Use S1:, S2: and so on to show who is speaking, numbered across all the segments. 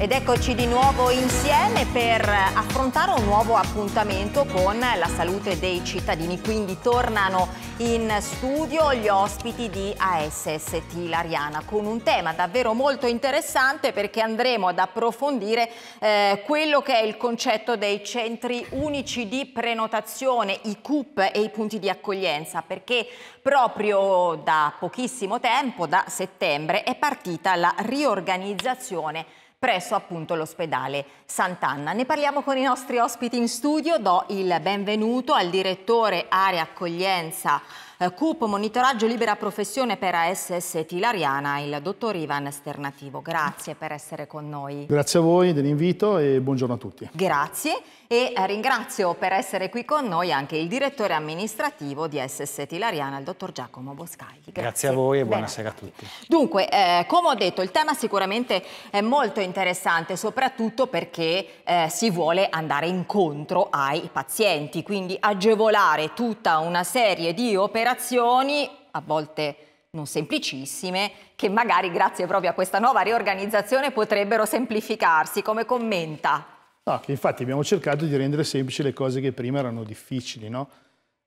S1: Ed eccoci di nuovo insieme per affrontare un nuovo appuntamento con la salute dei cittadini. Quindi tornano in studio gli ospiti di ASST Lariana con un tema davvero molto interessante perché andremo ad approfondire eh, quello che è il concetto dei centri unici di prenotazione, i CUP e i punti di accoglienza perché proprio da pochissimo tempo, da settembre, è partita la riorganizzazione presso appunto l'ospedale Sant'Anna. Ne parliamo con i nostri ospiti in studio, do il benvenuto al direttore area accoglienza eh, CUP Monitoraggio Libera Professione per ASS Tilariana, il dottor Ivan Sternativo. Grazie per essere con noi.
S2: Grazie a voi dell'invito e buongiorno a tutti.
S1: Grazie e eh, ringrazio per essere qui con noi anche il direttore amministrativo di ASS Tilariana, il dottor Giacomo Boscagli. Grazie,
S2: Grazie a voi e buonasera a tutti.
S1: Dunque, eh, come ho detto, il tema sicuramente è molto interessante, soprattutto perché eh, si vuole andare incontro ai pazienti, quindi agevolare tutta una serie di operazioni operazioni, a volte non semplicissime, che magari grazie proprio a questa nuova riorganizzazione potrebbero semplificarsi, come commenta?
S2: No, che infatti abbiamo cercato di rendere semplici le cose che prima erano difficili, no?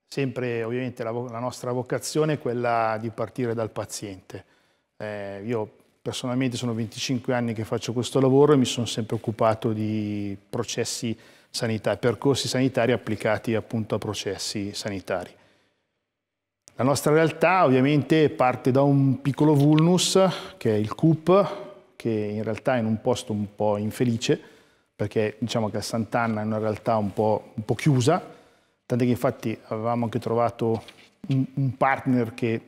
S2: Sempre ovviamente la, la nostra vocazione è quella di partire dal paziente. Eh, io personalmente sono 25 anni che faccio questo lavoro e mi sono sempre occupato di processi sanitari, percorsi sanitari applicati appunto a processi sanitari. La nostra realtà ovviamente parte da un piccolo vulnus, che è il CUP, che in realtà è in un posto un po' infelice, perché diciamo che a Sant'Anna è una realtà un po', un po chiusa, tant'è che infatti avevamo anche trovato un, un partner che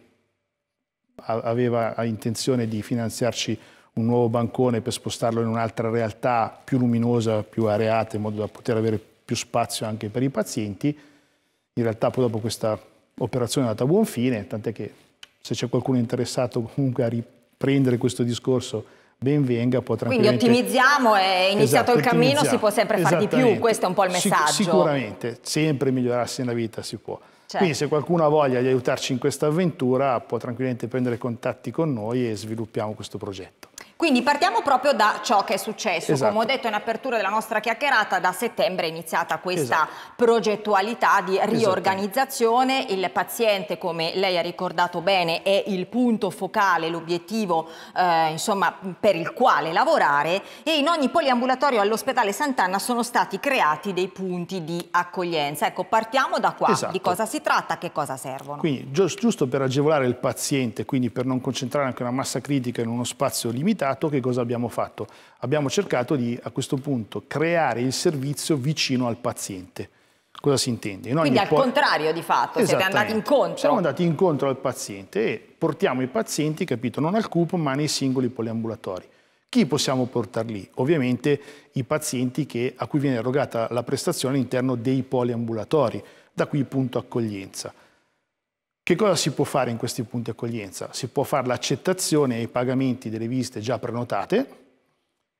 S2: aveva intenzione di finanziarci un nuovo bancone per spostarlo in un'altra realtà più luminosa, più areata, in modo da poter avere più spazio anche per i pazienti. In realtà poi dopo questa operazione è andata a buon fine, tant'è che se c'è qualcuno interessato comunque a riprendere questo discorso ben venga, può tranquillamente... Quindi
S1: ottimizziamo, è esatto, iniziato esatto, il cammino, si può sempre fare di più, questo è un po' il messaggio. Sic sicuramente,
S2: sempre migliorarsi nella vita si può. Certo. Quindi se qualcuno ha voglia di aiutarci in questa avventura può tranquillamente prendere contatti con noi e sviluppiamo questo progetto.
S1: Quindi partiamo proprio da ciò che è successo. Esatto. Come ho esatto. detto in apertura della nostra chiacchierata, da settembre è iniziata questa esatto. progettualità di esatto. riorganizzazione. Esatto. Il paziente, come lei ha ricordato bene, è il punto focale, l'obiettivo eh, per il quale lavorare e in ogni poliambulatorio all'ospedale Sant'Anna sono stati creati dei punti di accoglienza. Ecco, partiamo da qua. Di esatto. cosa si tratta, che cosa servono?
S2: Quindi giusto per agevolare il paziente, quindi per non concentrare anche una massa critica in uno spazio limitato, capitato, che cosa abbiamo fatto? Abbiamo cercato di, a questo punto, creare il servizio vicino al paziente. Cosa si intende? In Quindi al
S1: contrario di fatto, siete andati
S2: incontro. Siamo andati incontro al paziente e portiamo i pazienti, capito, non al cupo ma nei singoli poliambulatori. Chi possiamo portare lì? Ovviamente i pazienti che, a cui viene erogata la prestazione all'interno dei poliambulatori, da qui punto accoglienza. Che cosa si può fare in questi punti accoglienza? Si può fare l'accettazione e i pagamenti delle visite già prenotate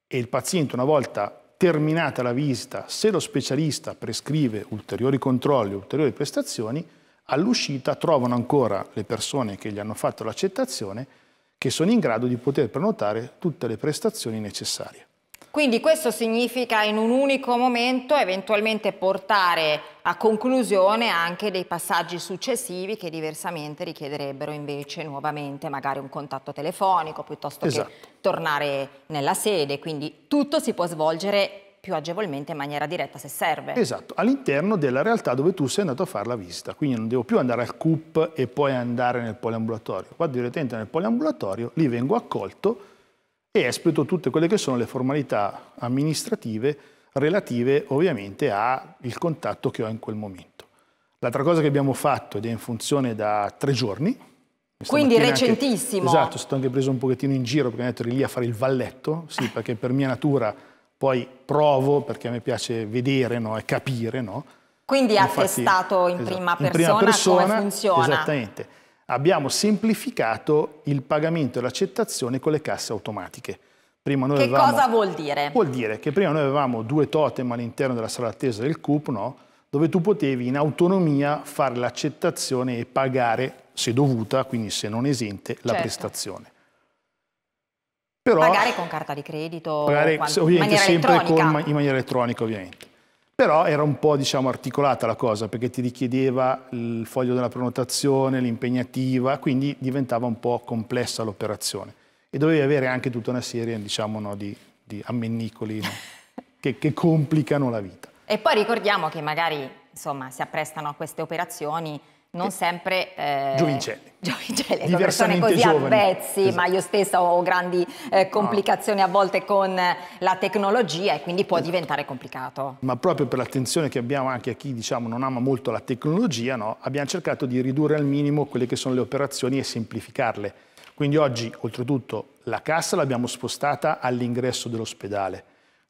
S2: e il paziente una volta terminata la visita, se lo specialista prescrive ulteriori controlli, ulteriori prestazioni, all'uscita trovano ancora le persone che gli hanno fatto l'accettazione che sono in grado di poter prenotare tutte le prestazioni necessarie.
S1: Quindi questo significa in un unico momento eventualmente portare a conclusione anche dei passaggi successivi che diversamente richiederebbero invece nuovamente magari un contatto telefonico piuttosto esatto. che tornare nella sede. Quindi tutto si può svolgere più agevolmente in maniera diretta se serve. Esatto,
S2: all'interno della realtà dove tu sei andato a fare la visita, quindi non devo più andare al CUP e poi andare nel poliambulatorio, qua direttamente nel poliambulatorio, lì vengo accolto e espleto tutte quelle che sono le formalità amministrative relative ovviamente al contatto che ho in quel momento. L'altra cosa che abbiamo fatto, ed è in funzione da tre giorni, quindi recentissimo. Anche, esatto, sono anche preso un pochettino in giro perché mi hanno detto lì a fare il valletto, sì, ah. perché per mia natura poi provo, perché a me piace vedere no, e capire. No?
S1: Quindi ha testato in, esatto, prima in prima persona come funziona. Esattamente
S2: abbiamo semplificato il pagamento e l'accettazione con le casse automatiche. Prima noi che avevamo, cosa vuol dire? Vuol dire che prima noi avevamo due totem all'interno della sala d'attesa del CUP, no? dove tu potevi in autonomia fare l'accettazione e pagare, se dovuta, quindi se non esente, la certo. prestazione.
S1: Però, pagare con carta di credito? Pagare in maniera sempre con,
S2: in maniera elettronica ovviamente. Però era un po' diciamo, articolata la cosa perché ti richiedeva il foglio della prenotazione, l'impegnativa, quindi diventava un po' complessa l'operazione. E dovevi avere anche tutta una serie diciamo, no, di, di, ammennicoli no? che, che complicano la vita.
S1: E poi ricordiamo che magari insomma, si apprestano a queste operazioni non sempre eh, giovincelli.
S2: Giovincelli, ecco, persone così giovani. pezzi, esatto. ma
S1: io stessa ho grandi eh, complicazioni ah. a volte con la tecnologia e quindi può esatto. diventare complicato.
S2: Ma proprio per l'attenzione che abbiamo anche a chi diciamo, non ama molto la tecnologia, no? abbiamo cercato di ridurre al minimo quelle che sono le operazioni e semplificarle. Quindi oggi, oltretutto, la cassa l'abbiamo spostata all'ingresso dell'ospedale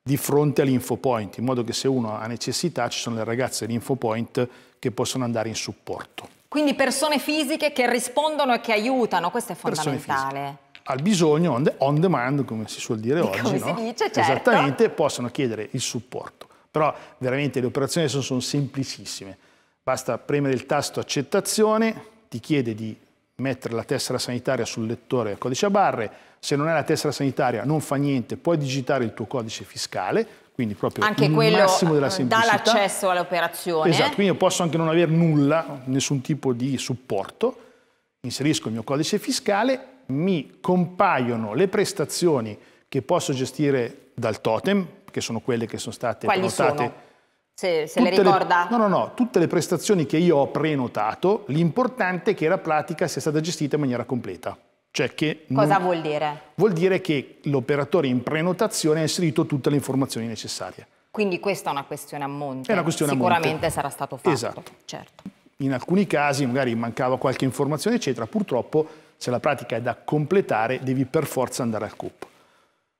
S2: di fronte all'infopoint, in modo che se uno ha necessità ci sono le ragazze dell'infopoint che possono andare in supporto.
S1: Quindi persone fisiche che rispondono e che aiutano, questo è fondamentale.
S2: Al bisogno, on, demand, come si suol dire oggi, come no? si dice, certo. esattamente, possono chiedere il supporto. Però veramente le operazioni sono, sono semplicissime. Basta premere il tasto accettazione, ti chiede di mettere la tessera sanitaria sul lettore del codice a barre, se non hai la tessera sanitaria non fa niente, puoi digitare il tuo codice fiscale, quindi proprio anche il massimo della eh, semplicità. Anche quello dà
S1: l'accesso all'operazione. Esatto, eh?
S2: quindi io posso anche non avere nulla, nessun tipo di supporto, inserisco il mio codice fiscale, mi compaiono le prestazioni che posso gestire dal totem, che sono quelle che sono state Quali prenotate sono?
S1: Se, se le ricorda.
S2: Le, no, no, no, tutte le prestazioni che io ho prenotato, l'importante è che la pratica sia stata gestita in maniera completa. Cioè Cosa non, vuol dire? Vuol dire che l'operatore in prenotazione ha inserito tutte le informazioni necessarie.
S1: Quindi questa è una questione a monte. È una questione a monte. Sicuramente sarà stato fatto. Esatto. Certo.
S2: In alcuni casi magari mancava qualche informazione, eccetera. Purtroppo se la pratica è da completare devi per forza andare al CUP.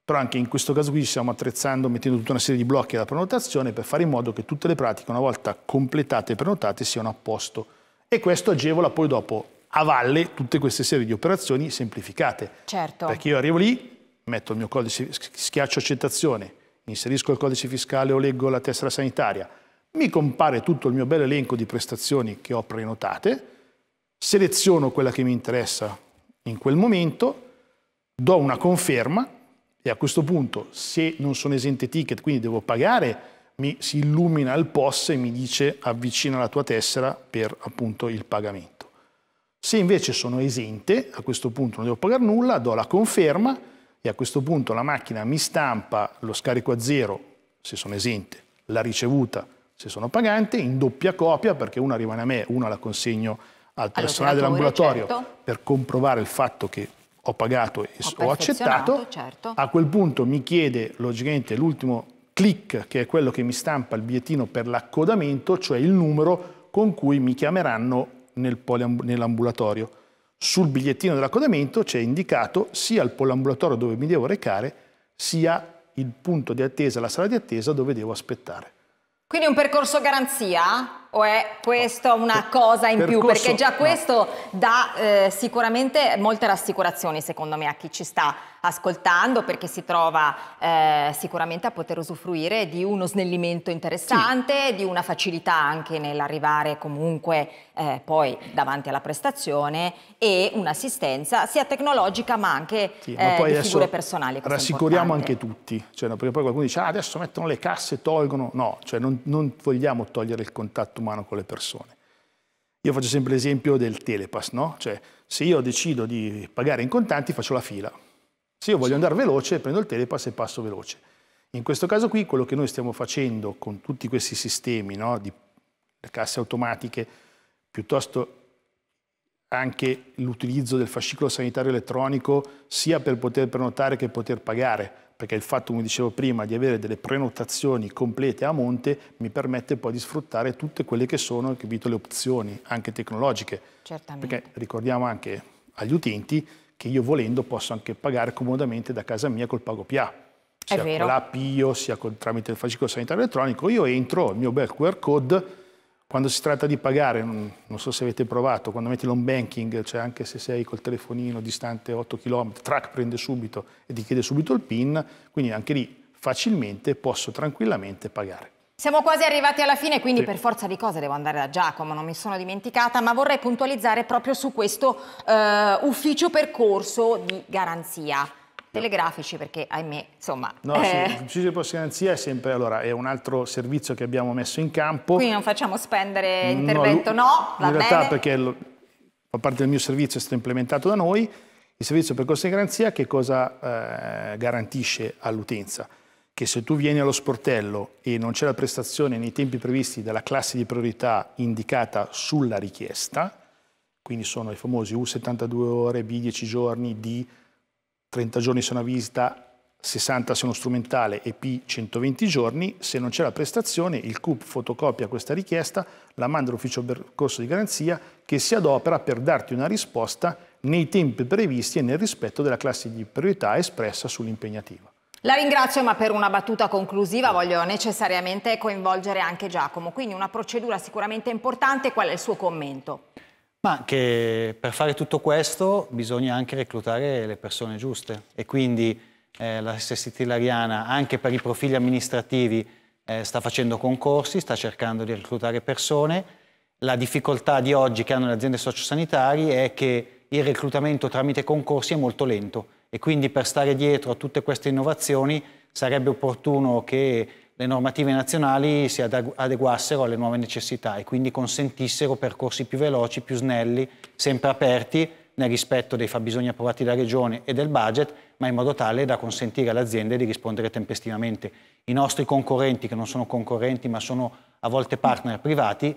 S2: Però anche in questo caso qui ci stiamo attrezzando, mettendo tutta una serie di blocchi alla prenotazione per fare in modo che tutte le pratiche, una volta completate e prenotate, siano a posto. E questo agevola poi dopo, a valle, tutte queste serie di operazioni semplificate.
S1: Certo. Perché
S2: io arrivo lì, metto il mio codice, schiaccio accettazione, inserisco il codice fiscale o leggo la tessera sanitaria, mi compare tutto il mio bel elenco di prestazioni che ho prenotate, seleziono quella che mi interessa in quel momento, do una conferma e a questo punto, se non sono esente ticket, quindi devo pagare, mi si illumina il POS e mi dice avvicina la tua tessera per appunto il pagamento. Se invece sono esente, a questo punto non devo pagare nulla, do la conferma e a questo punto la macchina mi stampa lo scarico a zero se sono esente, la ricevuta se sono pagante, in doppia copia perché una rimane a me, una la consegno al personale dell'ambulatorio certo. per comprovare il fatto che ho pagato e ho, ho accettato, certo. a quel punto mi chiede logicamente l'ultimo click che è quello che mi stampa il bigliettino per l'accodamento, cioè il numero con cui mi chiameranno nel nell'ambulatorio. Sul bigliettino dell'accodamento c'è indicato sia il polambulatorio dove mi devo recare, sia il punto di attesa, la sala di attesa dove devo aspettare.
S1: Quindi un percorso garanzia? o è questa una cosa in Percorso, più? Perché già questo dà eh, sicuramente molte rassicurazioni secondo me a chi ci sta ascoltando perché si trova eh, sicuramente a poter usufruire di uno snellimento interessante, sì. di una facilità anche nell'arrivare comunque eh, poi davanti alla prestazione e un'assistenza sia tecnologica ma anche sì, ma eh, di figure personali. Rassicuriamo anche
S2: tutti, cioè, perché poi qualcuno dice ah, adesso mettono le casse, tolgono, no, cioè non, non vogliamo togliere il contatto umano con le persone. Io faccio sempre l'esempio del telepass, no? Cioè, se io decido di pagare in contanti, faccio la fila. Se io voglio andare veloce, prendo il telepass e passo veloce. In questo caso qui, quello che noi stiamo facendo con tutti questi sistemi, no? di casse automatiche, piuttosto anche l'utilizzo del fascicolo sanitario elettronico, sia per poter prenotare che poter pagare, perché il fatto, come dicevo prima, di avere delle prenotazioni complete a monte mi permette poi di sfruttare tutte quelle che sono, capito, le opzioni, anche tecnologiche. Certamente. Perché ricordiamo anche agli utenti che io volendo posso anche pagare comodamente da casa mia col pago PA. Sia vero. con l'app io, sia con, tramite il fascicolo sanitario elettronico, io entro, il mio bel QR code quando si tratta di pagare, non, so se avete provato, quando metti l'on banking, cioè anche se sei col telefonino distante 8 km, Track prende subito e ti chiede subito il PIN, quindi anche lì facilmente posso tranquillamente pagare.
S1: Siamo quasi arrivati alla fine, quindi sì. per forza di cose devo andare da Giacomo, non mi sono dimenticata, ma vorrei puntualizzare proprio su questo eh, ufficio percorso di garanzia telegrafici perché ahimè insomma...
S2: No, eh. sì, l'ufficio di postinanzia è sempre, allora è un altro servizio che abbiamo messo in campo. Quindi
S1: non facciamo spendere intervento, no? no va in realtà bene. perché
S2: lo, fa parte del mio servizio è stato implementato da noi, il servizio per costo di garanzia che cosa eh, garantisce all'utenza? Che se tu vieni allo sportello e non c'è la prestazione nei tempi previsti dalla classe di priorità indicata sulla richiesta, quindi sono i famosi U72 ore, B10 giorni, D 30 giorni se una visita, 60 se uno strumentale e P 120 giorni, se non c'è la prestazione il CUP fotocopia questa richiesta, la manda all'ufficio percorso di garanzia che si adopera per darti una risposta nei tempi previsti e nel rispetto della classe di priorità espressa sull'impegnativa.
S1: La ringrazio, ma per una battuta conclusiva voglio necessariamente coinvolgere anche Giacomo. Quindi una procedura sicuramente importante, qual è il suo commento?
S2: Ma che per fare tutto questo bisogna anche reclutare le persone giuste e quindi eh, la SST Lariana anche per i profili amministrativi eh, sta facendo concorsi, sta cercando di reclutare persone. La difficoltà di oggi che hanno le aziende sociosanitarie è che il reclutamento tramite concorsi è molto lento e quindi per stare dietro a tutte queste innovazioni sarebbe opportuno che le normative nazionali si adeguassero alle nuove necessità e quindi consentissero percorsi più veloci, più snelli, sempre aperti nel rispetto dei fabbisogni approvati dalla Regione e del budget, ma in modo tale da consentire alle aziende di rispondere tempestivamente. I nostri concorrenti, che non sono concorrenti ma sono a volte partner privati,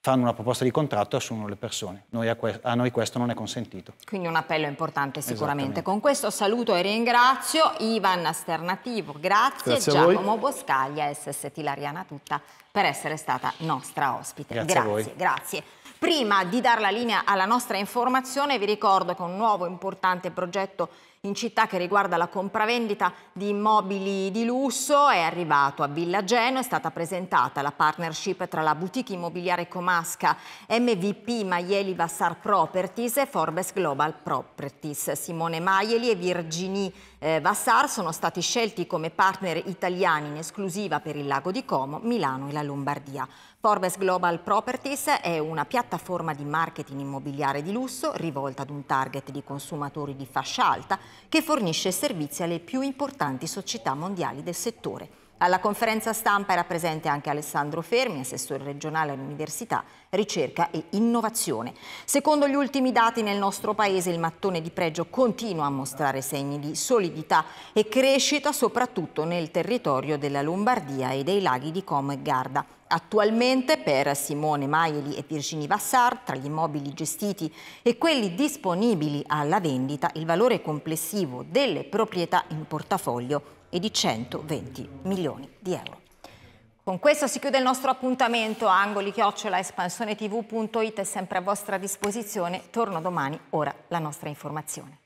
S2: fanno una proposta di contratto e assumono le persone. Noi a, que- a, noi questo non è consentito.
S1: Quindi un appello importante sicuramente. Con questo saluto e ringrazio Ivan Sternativo, grazie, grazie Giacomo Boscaglia, SST Lariana Tutta per essere stata nostra ospite. Grazie, grazie. grazie. Prima di dar la linea alla nostra informazione vi ricordo che un nuovo importante progetto in città che riguarda la compravendita di immobili di lusso. È arrivato a Villa Geno, è stata presentata la partnership tra la boutique immobiliare comasca MVP Maieli Vassar Properties e Forbes Global Properties. Simone Maieli e Virginie eh, Vassar sono stati scelti come partner italiani in esclusiva per il Lago di Como, Milano e la Lombardia. Forbes Global Properties è una piattaforma di marketing immobiliare di lusso rivolta ad un target di consumatori di fascia alta che fornisce servizi alle più importanti società mondiali del settore. Alla conferenza stampa era presente anche Alessandro Fermi, assessore regionale all'Università, Ricerca e Innovazione. Secondo gli ultimi dati nel nostro paese il mattone di pregio continua a mostrare segni di solidità e crescita soprattutto nel territorio della Lombardia e dei laghi di Como e Garda. Attualmente per Simone Maieli e Pircini Vassar, tra gli immobili gestiti e quelli disponibili alla vendita, il valore complessivo delle proprietà in portafoglio è e di 120 milioni di euro. Con questo si chiude il nostro appuntamento, angoli chiocciola tv.it è sempre a vostra disposizione, torno domani, ora la nostra informazione.